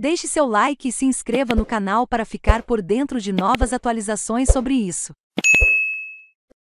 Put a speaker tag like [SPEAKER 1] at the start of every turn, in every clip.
[SPEAKER 1] Deixe seu like e se inscreva no canal para ficar por dentro de novas atualizações sobre isso.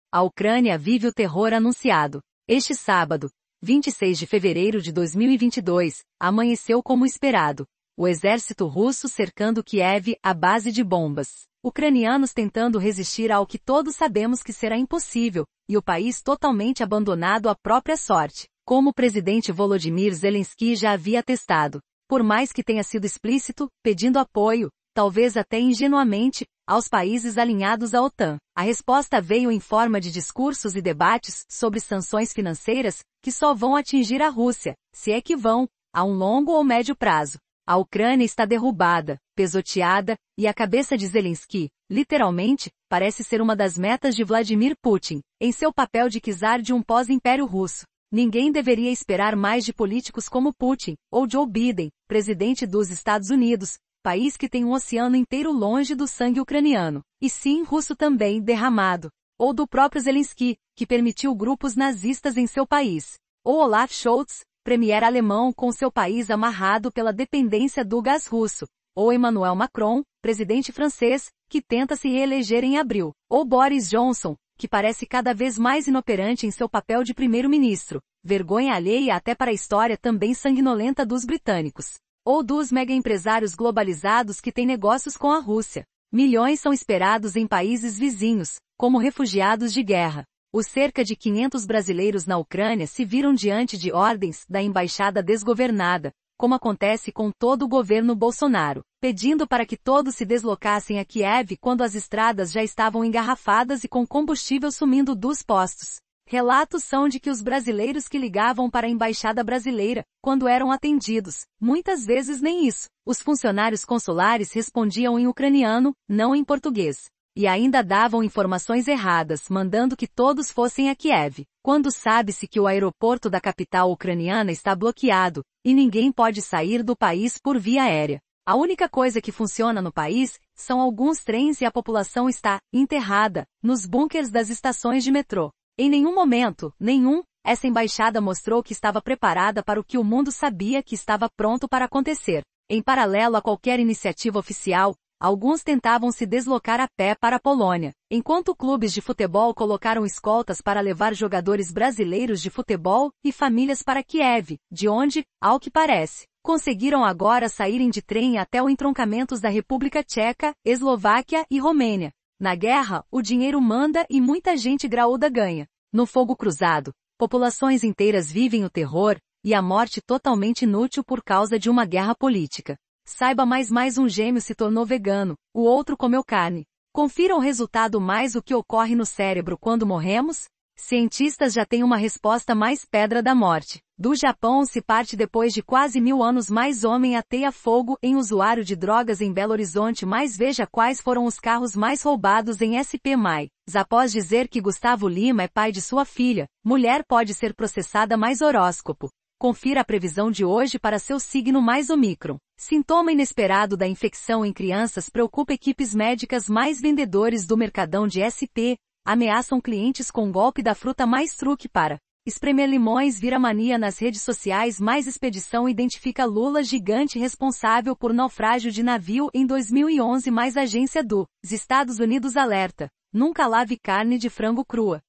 [SPEAKER 1] A Ucrânia vive o terror anunciado. Este sábado, 26 de fevereiro de 2022, amanheceu como esperado. O exército russo cercando Kiev a base de bombas. Ucranianos tentando resistir ao que todos sabemos que será impossível, e o país totalmente abandonado à própria sorte, como o presidente Volodymyr Zelensky já havia atestado por mais que tenha sido explícito, pedindo apoio, talvez até ingenuamente, aos países alinhados à OTAN. A resposta veio em forma de discursos e debates sobre sanções financeiras que só vão atingir a Rússia, se é que vão, a um longo ou médio prazo. A Ucrânia está derrubada, pesoteada, e a cabeça de Zelensky, literalmente, parece ser uma das metas de Vladimir Putin, em seu papel de czar de um pós-império russo. Ninguém deveria esperar mais de políticos como Putin, ou Joe Biden, presidente dos Estados Unidos, país que tem um oceano inteiro longe do sangue ucraniano, e sim russo também derramado, ou do próprio Zelensky, que permitiu grupos nazistas em seu país, ou Olaf Scholz, premier alemão com seu país amarrado pela dependência do gás russo, ou Emmanuel Macron, presidente francês, que tenta se reeleger em abril, ou Boris Johnson, que parece cada vez mais inoperante em seu papel de primeiro-ministro, vergonha alheia até para a história também sanguinolenta dos britânicos, ou dos megaempresários globalizados que têm negócios com a Rússia. Milhões são esperados em países vizinhos, como refugiados de guerra. Os cerca de 500 brasileiros na Ucrânia se viram diante de ordens da embaixada desgovernada, como acontece com todo o governo Bolsonaro, pedindo para que todos se deslocassem a Kiev quando as estradas já estavam engarrafadas e com combustível sumindo dos postos. Relatos são de que os brasileiros que ligavam para a embaixada brasileira, quando eram atendidos, muitas vezes nem isso. Os funcionários consulares respondiam em ucraniano, não em português. E ainda davam informações erradas, mandando que todos fossem a Kiev, quando sabe-se que o aeroporto da capital ucraniana está bloqueado, e ninguém pode sair do país por via aérea. A única coisa que funciona no país são alguns trens e a população está enterrada nos bunkers das estações de metrô. Em nenhum momento, nenhum, essa embaixada mostrou que estava preparada para o que o mundo sabia que estava pronto para acontecer. Em paralelo a qualquer iniciativa oficial, Alguns tentavam se deslocar a pé para a Polônia, enquanto clubes de futebol colocaram escoltas para levar jogadores brasileiros de futebol e famílias para Kiev, de onde, ao que parece, conseguiram agora saírem de trem até os entroncamentos da República Tcheca, Eslováquia e Romênia. Na guerra, o dinheiro manda e muita gente graúda ganha. No fogo cruzado, populações inteiras vivem o terror e a morte totalmente inútil por causa de uma guerra política. Saiba mais mais um gêmeo se tornou vegano, o outro comeu carne. Confira o resultado mais o que ocorre no cérebro quando morremos? Cientistas já têm uma resposta mais pedra da morte. Do Japão se parte depois de quase mil anos mais homem ateia fogo em usuário de drogas em Belo Horizonte mais veja quais foram os carros mais roubados em SP Mai. Após dizer que Gustavo Lima é pai de sua filha, mulher pode ser processada mais horóscopo. Confira a previsão de hoje para seu signo mais Omicron. Sintoma inesperado da infecção em crianças preocupa equipes médicas mais vendedores do mercadão de SP, ameaçam clientes com golpe da fruta mais truque para espremer limões vira mania nas redes sociais mais expedição identifica Lula gigante responsável por naufrágio de navio em 2011 mais agência do Estados Unidos alerta, nunca lave carne de frango crua.